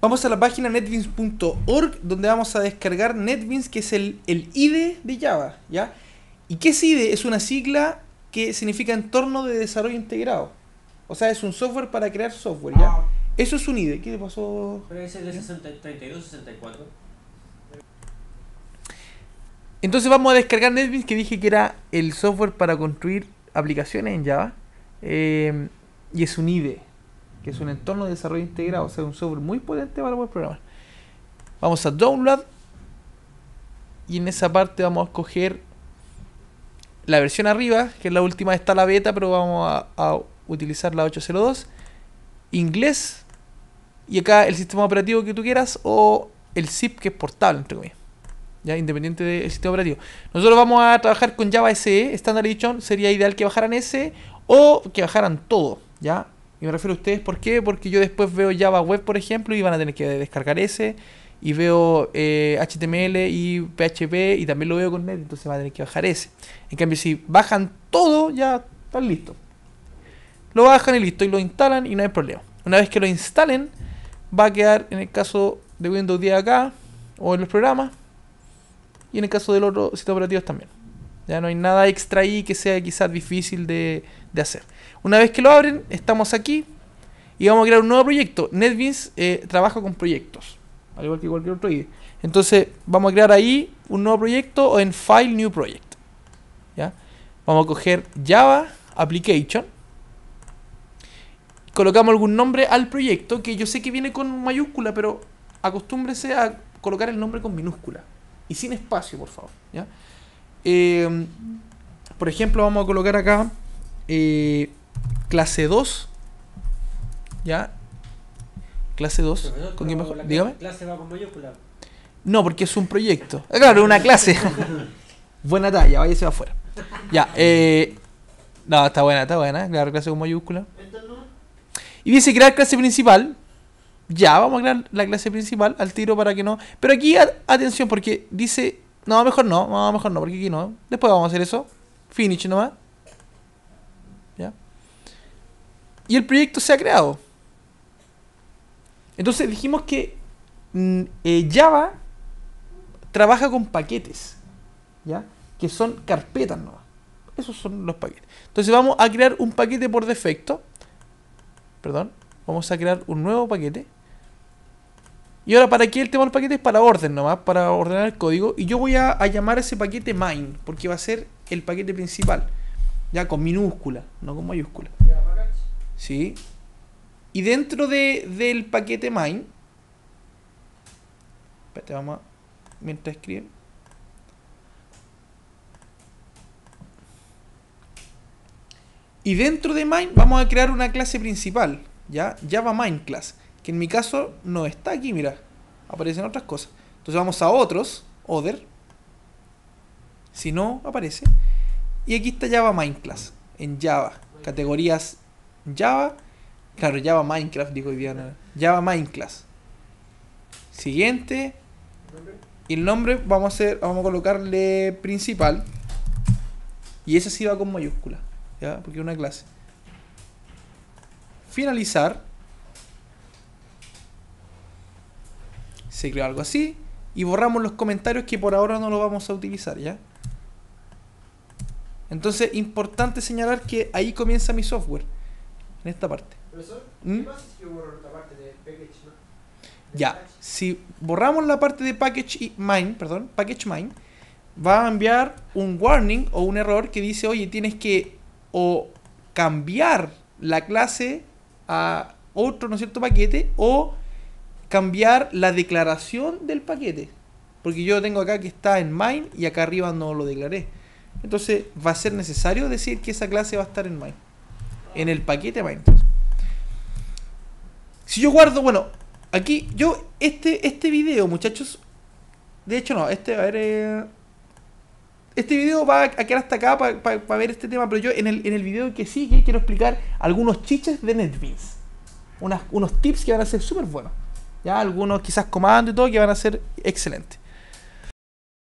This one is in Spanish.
Vamos a la página netbeans.org donde vamos a descargar NetBeans, que es el, IDE de Java, ¿ya? ¿Y qué es IDE? Es una sigla que significa entorno de desarrollo integrado. O sea, es un software para crear software, ¿ya? Eso es un IDE. ¿Qué le pasó? Pero es el de 64. Entonces vamos a descargar NetBeans, que dije que era el software para construir aplicaciones en Java. Eh, y es un IDE que es un entorno de desarrollo integrado, o sea, un software muy potente para poder programar. Vamos a Download y en esa parte vamos a escoger la versión arriba, que es la última, está la beta, pero vamos a, utilizar la 802, inglés y acá el sistema operativo que tú quieras o el zip que es portable, entre comillas. ¿Ya? Independiente del sistema operativo. Nosotros vamos a trabajar con Java SE, Standard Edition, sería ideal que bajaran ese o que bajaran todo, ¿ya? Y me refiero a ustedes, ¿por qué? Porque yo después veo Java Web, por ejemplo, y van a tener que descargar ese. Y veo HTML eh, y PHP y también lo veo con Net, entonces van a tener que bajar ese. En cambio, si bajan todo, ya están listos. Lo bajan y listo, y lo instalan y no hay problema. Una vez que lo instalen, va a quedar en el caso de Windows 10 acá, o en los programas, y en el caso del otro sistema operativo también. Ya no hay nada extra ahí que sea quizás difícil de, de hacer. Una vez que lo abren, estamos aquí y vamos a crear un nuevo proyecto. NetBeans eh, trabaja con proyectos, al igual que cualquier otro IDE. Entonces, vamos a crear ahí un nuevo proyecto o en File New Project. Vamos a coger Java Application. Colocamos algún nombre al proyecto que yo sé que viene con mayúscula, pero acostúmbrese a colocar el nombre con minúscula y sin espacio, por favor. Eh, por ejemplo, vamos a colocar acá eh, clase 2. ¿Ya? Clase 2. ¿Con quién Dígame. Clase va con mayúscula. No, porque es un proyecto. Ah, claro, una clase. buena talla, vaya va afuera. Ya, eh, No, está buena, está buena. Eh, claro, clase con mayúscula. Y dice crear clase principal. Ya, vamos a crear la clase principal al tiro para que no. Pero aquí, atención, porque dice. No, mejor no, no, mejor no, porque aquí no. Después vamos a hacer eso. Finish nomás. ¿ya? Y el proyecto se ha creado. Entonces dijimos que mm, eh, Java trabaja con paquetes, ¿ya? Que son carpetas Esos son los paquetes. Entonces vamos a crear un paquete por defecto. Perdón. Vamos a crear un nuevo paquete. Y ahora, ¿para qué el tema del paquete? Es para orden nomás, para ordenar el código. Y yo voy a, llamar a ese paquete main, porque va a ser el paquete principal ya con minúscula, no con mayúscula. ¿Sí? Y dentro de, del paquete main, espérate, vamos a, mientras escribe Y dentro de main vamos a crear una clase principal, ¿ya? Java main class, que en mi caso no está aquí, mira, aparecen otras cosas. Entonces vamos a otros, other, si no aparece, y aquí está Java Minecraft, en Java, categorías Java, claro, Java Minecraft, dijo hoy Java Minecraft. Siguiente. Y el nombre vamos a hacer, vamos a colocarle principal. Y ese sí va con mayúscula, ¿ya? Porque es una clase. Finalizar. Se creó algo así. Y borramos los comentarios que por ahora no los vamos a utilizar, ¿ya? Entonces, importante señalar que ahí comienza mi software, en esta parte. Profesor, ¿Mm? ¿qué pasa si yo borro la parte de package Ya, si borramos la parte de package mine, perdón, package mine, va a enviar un warning o un error que dice, oye, tienes que o cambiar la clase a otro, ¿no es cierto?, paquete o cambiar la declaración del paquete. Porque yo tengo acá que está en mine y acá arriba no lo declaré. Entonces va a ser necesario decir que esa clase va a estar en Main, En el paquete Main. Si yo guardo, bueno, aquí yo, este, este video, muchachos. De hecho, no, este, a ver. Eh, este video va a quedar hasta acá para ver este tema, pero yo en el, en el video que sigue quiero explicar algunos chiches de NetBeans. unos tips que van a ser súper buenos. Ya, algunos quizás comandos y todo que van a ser excelentes.